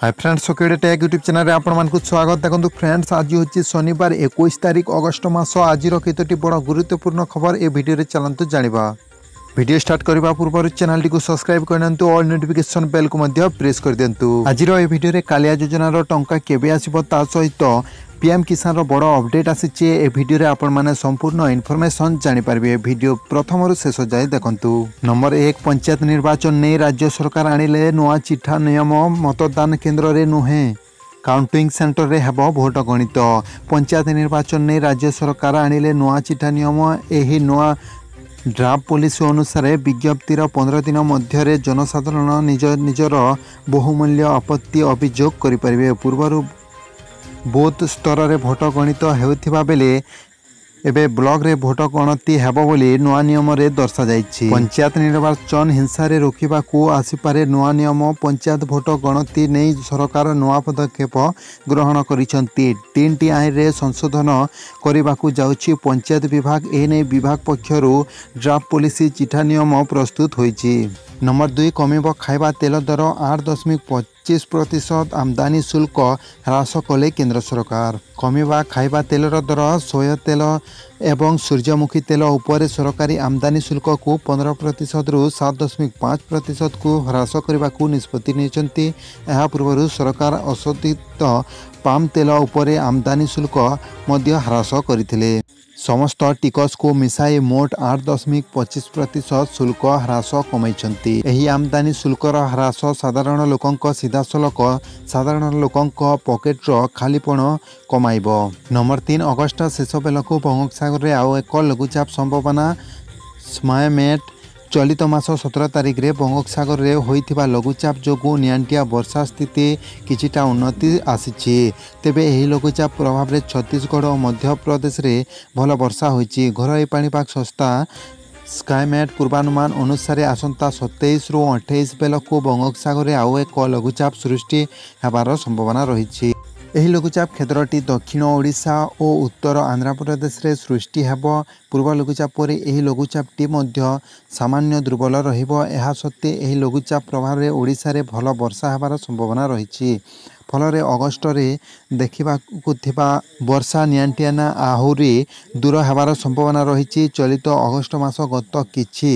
high friends ସକେଡ଼େ tech YouTube ଚ୍ୟାନେଲ୍ରେ ଆପଣମାନଙ୍କୁ ସ୍ୱାଗତ ଦେଖନ୍ତୁ ଫ୍ରେଣ୍ଡସ୍ ଆଜି ହେଉଛି ଶନିବାର ଏକୋଇଶ ତାରିଖ ଅଗଷ୍ଟ ମାସ ଆଜିର କେତୋଟି ବଡ଼ ଗୁରୁତ୍ୱପୂର୍ଣ୍ଣ ଖବର ଏ ଭିଡ଼ିଓରେ ଚାଲନ୍ତୁ ଜାଣିବା ভিডিও স্টার্ট করা পূর্ব চ্যানেলটি সবসক্রাইব করে নিউ অল নোটিফিকেসন বেলকু প্রেস করে দিও আজর এই ভিডিওরে কালিয়া যোজনার টঙ্কা কেবে আসব তা সহিত পিএম কিষানর বড় অপডেট আসিছে এ ভিডিওরে আপনার সম্পূর্ণ ইনফরমেসন জাঁপারে ভিডিও প্রথমর শেষ যায় দেখুন নম্বর এক পঞ্চায়েত নির্বাচন নিয়ে রাজ্য সরকার আনিলে নয় চিঠা নিয়ম মতদান কেন্দ্রে নুহে কাউন্টিং সেন্টরে ହେବ ଭୋଟ ଗଣିତ ପଞ୍ଚାୟତ ନିର୍ବାଚନ ନେଇ ରାଜ୍ୟ ସରକାର ଆଣିଲେ ନୂଆ ଚିଠା ନିୟମ ଏହି ନୂଆ ଡ୍ରାଫ୍ଟ ପଲିସି ଅନୁସାରେ ବିଜ୍ଞପ୍ତିର ପନ୍ଦର ଦିନ ମଧ୍ୟରେ ଜନସାଧାରଣ ନିଜ ନିଜର ବହୁମୂଲ୍ୟ ଆପତ୍ତି ଅଭିଯୋଗ କରିପାରିବେ ପୂର୍ବରୁ ବୁଥ୍ ସ୍ତରରେ ଭୋଟ ଗଣିତ ହେଉଥିବା ବେଳେ ଏବେ ବ୍ଲକରେ ଭୋଟ ଗଣତି ହେବ ବୋଲି ନୂଆ ନିୟମରେ ଦର୍ଶାଯାଇଛି ପଞ୍ଚାୟତ ନିର୍ବାଚନ ହିଂସାରେ ରୋକିବାକୁ ଆସିପାରେ ନୂଆ ନିୟମ ପଞ୍ଚାୟତ ଭୋଟ ଗଣତି ନେଇ ସରକାର ନୂଆ ପଦକ୍ଷେପ ଗ୍ରହଣ କରିଛନ୍ତି ତିନିଟି ଆଇନରେ ସଂଶୋଧନ କରିବାକୁ ଯାଉଛି ପଞ୍ଚାୟତ ବିଭାଗ ଏନେଇ ବିଭାଗ ପକ୍ଷରୁ ଡ୍ରାଫ୍ଟ ପଲିସି ଚିଠା ନିୟମ ପ୍ରସ୍ତୁତ ହୋଇଛି नम्बर दुई कमि खाइवा तेल दर आठ दशमिक पच्चिस प्रतिशत आमदानी शुल्क ह्रास कले केन्द्र सरकार कमि खाइवा तेल र दर सोया तेल ए सूर्यमुखी तेल उप सरकारी आमदानी शुल्कको पन्ध्र प्रतिशत रु सात दशमिक पाँच प्रतिशत कु ह्रास निष्पत्ति नै यहाँ पूर्व सरकार अशोधित पाम् तेल आमदानी शुल्क हास गरि समस्त टिकस मिसि मोट आठ दशमिक पचिस प्रतिशत शुल्क ह्रास कमै आमदानी शुल्क र हास साधारण लोकको सिधासल साधारण लोक पकेट्र खालिपण कमै नम्बर तिन अगस्त शेष बेलाको बङोपसगर आउँदा लघुचाप सम्भावना स्मेट চলিত মাস সতের তারিখে বঙ্গোপসাগরে হয়েছে লঘুচাপ যোগুঁ নিয়ান্টিয়া বর্ষা স্থিতি কিছুটা উন্নতি আসিছে তেবে এই লঘুচাপ প্রভাবে ছত্তিশগড় ও মধ্যপ্রদেশে ভালো বর্ষা হয়েছে ঘরোই পাপাগ সংস্থা ସ୍କାଏମେଟ୍ ପୂର୍ବାନୁମାନ ଅନୁସାରେ ଆସନ୍ତା ସତେଇଶରୁ ଅଠେଇଶ ବେଳକୁ ବଙ୍ଗୋପସାଗରରେ ଆଉ ଏକ ଲଘୁଚାପ ସୃଷ୍ଟି ହେବାର ସମ୍ଭାବନା ରହିଛି ଏହି ଲଘୁଚାପ କ୍ଷେତ୍ରଟି ଦକ୍ଷିଣ ଓଡ଼ିଶା ଓ ଉତ୍ତର ଆନ୍ଧ୍ରପ୍ରଦେଶରେ ସୃଷ୍ଟି ହେବ ପୂର୍ବ ଲଘୁଚାପ ପରେ ଏହି ଲଘୁଚାପଟି ମଧ୍ୟ ସାମାନ୍ୟ ଦୁର୍ବଳ ରହିବ ଏହା ସତ୍ତ୍ୱେ ଏହି ଲଘୁଚାପ ପ୍ରଭାବରେ ଓଡ଼ିଶାରେ ଭଲ ବର୍ଷା ହେବାର ସମ୍ଭାବନା ରହିଛି ଫଳରେ ଅଗଷ୍ଟରେ ଦେଖିବାକୁ ଥିବା ବର୍ଷା ନିଆଣ୍ଟିଆନା ଆହୁରି ଦୂର ହେବାର ସମ୍ଭାବନା ରହିଛି ଚଳିତ ଅଗଷ୍ଟ ମାସ ଗତ କିଛି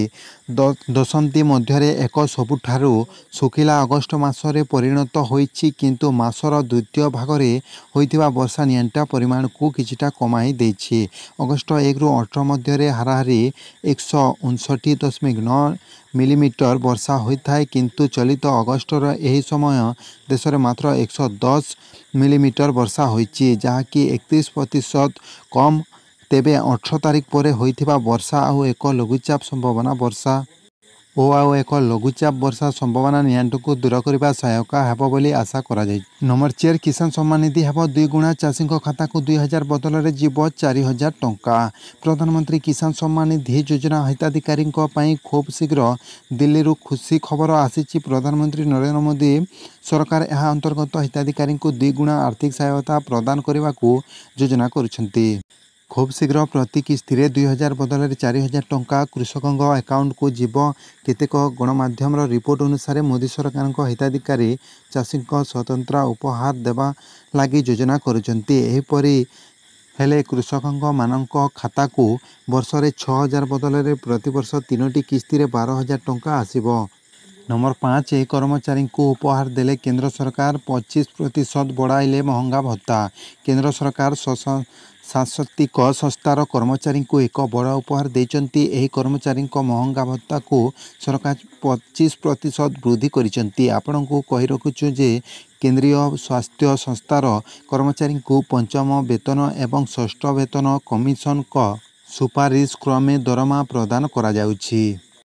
ଦଶନ୍ଧି ମଧ୍ୟରେ ଏକ ସବୁଠାରୁ ଶୁଖିଲା ଅଗଷ୍ଟ ମାସରେ ପରିଣତ ହୋଇଛି କିନ୍ତୁ ମାସର ଦ୍ୱିତୀୟ ଭାଗରେ ହୋଇଥିବା ବର୍ଷା ନିଆଣ୍ଟା ପରିମାଣକୁ କିଛିଟା କମାଇ ଦେଇଛି ଅଗଷ୍ଟ ଏକରୁ ଅଠର ମଧ୍ୟରେ ହାରାହାରି ଏକଶହ ଅଣଷଠି ଦଶମିକ ନଅ ମିଲିମିଟର ବର୍ଷା ହୋଇଥାଏ କିନ୍ତୁ ଚଳିତ ଅଗଷ୍ଟର ଏହି ସମୟ ଦେଶରେ ମାତ୍ର ଏକ ଦଶ ମିଲିମିଟର ବର୍ଷା ହୋଇଛି ଯାହାକି ଏକତିରିଶ ପ୍ରତିଶତ କମ୍ ତେବେ ଅଠର ତାରିଖ ପରେ ହୋଇଥିବା ବର୍ଷା ଆଉ ଏକ ଲଘୁଚାପ ସମ୍ଭାବନା ବର୍ଷା ଓ ଆଉ ଏକ ଲଘୁଚାପ ବର୍ଷା ସମ୍ଭାବନା ନିଆଣ୍ଟକୁ ଦୂର କରିବା ସହାୟକ ହେବ ବୋଲି ଆଶା କରାଯାଇଛି ନମ୍ବର ଚାରି କିଷାନ ସମ୍ମାନ ନିଧି ହେବ ଦୁଇ ଗୁଣା ଚାଷୀଙ୍କ ଖାତାକୁ ଦୁଇ ହଜାର ବଦଳରେ ଯିବ ଚାରି ହଜାର ଟଙ୍କା ପ୍ରଧାନମନ୍ତ୍ରୀ କିଷାନ ସମ୍ମାନ ନିଧି ଯୋଜନା ହିତାଧିକାରୀଙ୍କ ପାଇଁ ଖୁବ୍ ଶୀଘ୍ର ଦିଲ୍ଲୀରୁ ଖୁସି ଖବର ଆସିଛି ପ୍ରଧାନମନ୍ତ୍ରୀ ନରେନ୍ଦ୍ର ମୋଦି ସରକାର ଏହା ଅନ୍ତର୍ଗତ ହିତାଧିକାରୀଙ୍କୁ ଦୁଇ ଗୁଣା ଆର୍ଥିକ ସହାୟତା ପ୍ରଦାନ କରିବାକୁ ଯୋଜନା କରୁଛନ୍ତି ଖୁବ୍ ଶୀଘ୍ର ପ୍ରତି କିସ୍ତିରେ ଦୁଇ ହଜାର ବଦଳରେ ଚାରି ହଜାର ଟଙ୍କା କୃଷକଙ୍କ ଆକାଉଣ୍ଟକୁ ଯିବ କେତେକ ଗଣମାଧ୍ୟମର ରିପୋର୍ଟ ଅନୁସାରେ ମୋଦି ସରକାରଙ୍କ ହିତାଧିକାରୀ ଚାଷୀଙ୍କ ସ୍ୱତନ୍ତ୍ର ଉପହାର ଦେବା ଲାଗି ଯୋଜନା କରୁଛନ୍ତି ଏହିପରି ହେଲେ କୃଷକଙ୍କମାନଙ୍କ ଖାତାକୁ ବର୍ଷରେ ଛଅ ହଜାର ବଦଳରେ ପ୍ରତିବର୍ଷ ତିନୋଟି କିସ୍ତିରେ ବାର ହଜାର ଟଙ୍କା ଆସିବ ନମ୍ବର ପାଞ୍ଚ ଏହି କର୍ମଚାରୀଙ୍କୁ ଉପହାର ଦେଲେ କେନ୍ଦ୍ର ସରକାର ପଚିଶ ପ୍ରତିଶତ ବଢ଼ାଇଲେ ମହଙ୍ଗା ଭତ୍ତା କେନ୍ଦ୍ର ସରକାର ସାଂସ୍କୃତିକ ସଂସ୍ଥାର କର୍ମଚାରୀଙ୍କୁ ଏକ ବଡ଼ ଉପହାର ଦେଇଛନ୍ତି ଏହି କର୍ମଚାରୀଙ୍କ ମହଙ୍ଗା ଭତ୍ତାକୁ ସରକାର ପଚିଶ ପ୍ରତିଶତ ବୃଦ୍ଧି କରିଛନ୍ତି ଆପଣଙ୍କୁ କହି ରଖୁଛୁ ଯେ କେନ୍ଦ୍ରୀୟ ସ୍ୱାସ୍ଥ୍ୟ ସଂସ୍ଥାର କର୍ମଚାରୀଙ୍କୁ ପଞ୍ଚମ ବେତନ ଏବଂ ଷଷ୍ଠ ବେତନ କମିଶନଙ୍କ ସୁପାରିଶ କ୍ରମେ ଦରମା ପ୍ରଦାନ କରାଯାଉଛି